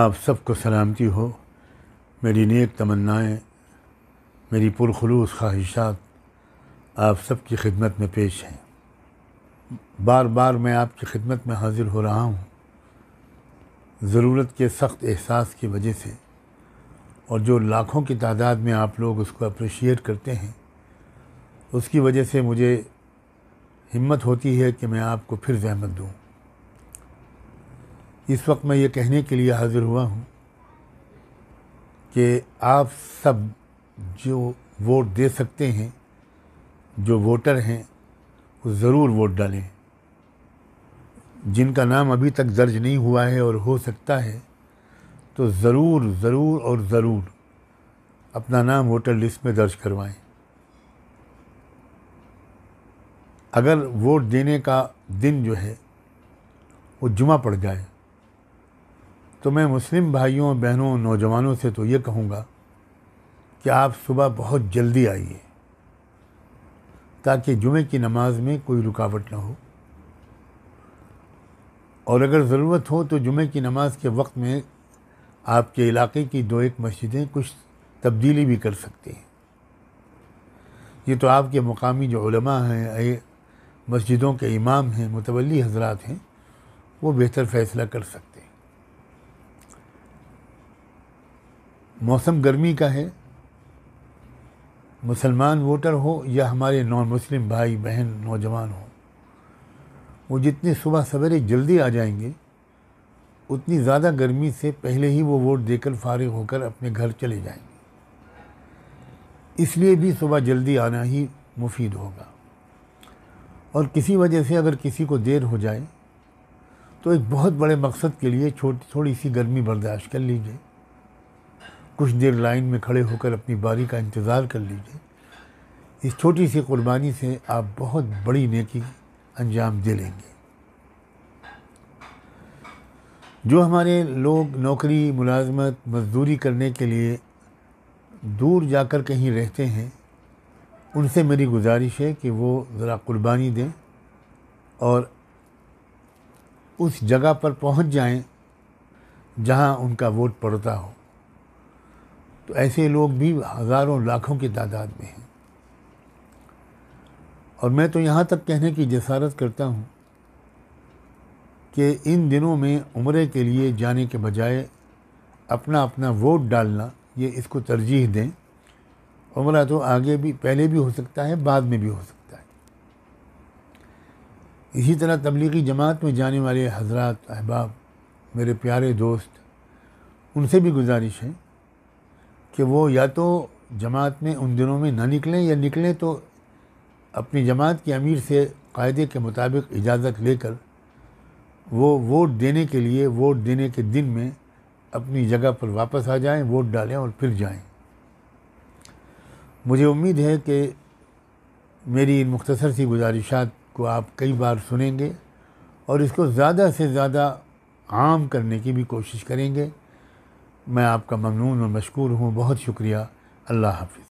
आप सबको सलामती हो मेरी नेक तमन्नाएं मेरी पुरखलूस ख्वाहिशात आप सबकी खिदमत में पेश हैं बार बार मैं आपकी खिदमत में हाज़िर हो रहा हूँ ज़रूरत के सख्त एहसास की वजह से और जो लाखों की तादाद में आप लोग उसको अप्रिशिएट करते हैं उसकी वजह से मुझे हिम्मत होती है कि मैं आपको फिर जहमत दूँ इस वक्त मैं ये कहने के लिए हाज़िर हुआ हूँ कि आप सब जो वोट दे सकते हैं जो वोटर हैं वो ज़रूर वोट डालें जिनका नाम अभी तक दर्ज नहीं हुआ है और हो सकता है तो ज़रूर ज़रूर और ज़रूर अपना नाम वोटर लिस्ट में दर्ज करवाएं अगर वोट देने का दिन जो है वो जुमा पड़ जाए तो मैं मुस्लिम भाइयों बहनों नौजवानों से तो ये कहूँगा कि आप सुबह बहुत जल्दी आइए ताकि जुमे की नमाज में कोई रुकावट ना हो और अगर ज़रूरत हो तो जुमे की नमाज के वक्त में आपके इलाके की दो एक मस्जिदें कुछ तब्दीली भी कर सकते हैं ये तो आपके मकामी जो हैं मस्जिदों के इमाम हैं मुतवली हजरात हैं वो बेहतर फ़ैसला कर सकते हैं मौसम गर्मी का है मुसलमान वोटर हो या हमारे नॉन मुस्लिम भाई बहन नौजवान हो वो जितने सुबह सवेरे जल्दी आ जाएंगे उतनी ज़्यादा गर्मी से पहले ही वो वोट देकर फारिग होकर अपने घर चले जाएंगे इसलिए भी सुबह जल्दी आना ही मुफीद होगा और किसी वजह से अगर किसी को देर हो जाए तो एक बहुत बड़े मकसद के लिए छोटी थोड़ी सी गर्मी बर्दाश्त कर लीजिए कुछ देर लाइन में खड़े होकर अपनी बारी का इंतज़ार कर लीजिए इस छोटी सी कुर्बानी से आप बहुत बड़ी नेकी अंजाम दे लेंगे जो हमारे लोग नौकरी मुलाजमत मजदूरी करने के लिए दूर जाकर कहीं रहते हैं उनसे मेरी गुजारिश है कि वो ज़रा कुर्बानी दें और उस जगह पर पहुंच जाएं जहां उनका वोट पड़ता हो तो ऐसे लोग भी हज़ारों लाखों की तादाद में हैं और मैं तो यहाँ तक कहने की जसारत करता हूँ कि इन दिनों में उम्र के लिए जाने के बजाय अपना अपना वोट डालना ये इसको तरजीह दें उम्र तो आगे भी पहले भी हो सकता है बाद में भी हो सकता है इसी तरह तबलीगी जमात में जाने वाले हजरत अहबाब मेरे प्यारे दोस्त उनसे भी गुजारिश है कि वो या तो जमात में उन दिनों में ना निकलें या निकलें तो अपनी जमात के अमीर से कायदे के मुताबिक इजाज़त लेकर वो वोट देने के लिए वोट देने के दिन में अपनी जगह पर वापस आ जाएं वोट डालें और फिर जाएं मुझे उम्मीद है कि मेरी इन मुख्तसर सी गुजारिशात को आप कई बार सुनेंगे और इसको ज़्यादा से ज़्यादा आम करने की भी कोशिश करेंगे मैं आपका ममनून और मशहूर हूँ बहुत शुक्रिया अल्लाह हाफिज़